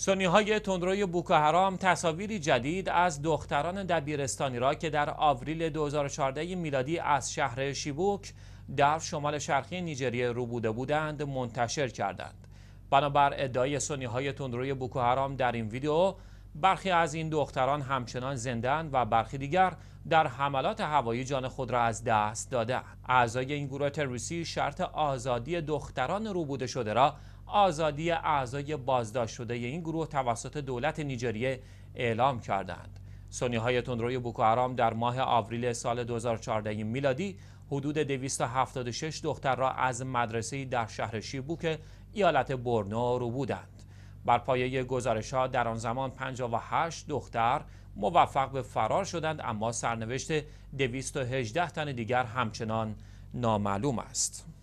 سونی های تندروی بوکوهرام تصاویری جدید از دختران دبیرستانی را که در آوریل 2014 میلادی از شهر شیبوک در شمال شرقی نیجریه رو بوده بودند منتشر کردند. بنابر ادعای سنی های تندروی بوکوهرام در این ویدیو برخی از این دختران همچنان زندن و برخی دیگر در حملات هوایی جان خود را از دست داده اعضای این گروه تروریستی شرط آزادی دختران روبوده شده را آزادی اعضای بازداشت شده این گروه توسط دولت نیجریه اعلام کردند سنی های تندروی بوکو در ماه آوریل سال 2014 میلادی حدود 276 دختر را از مدرسه در شهر شیبوک ایالت برنو رو بودند بر پایه گزارش در آن زمان 58 دختر موفق به فرار شدند اما سرنوشت 218 تن دیگر همچنان نامعلوم است.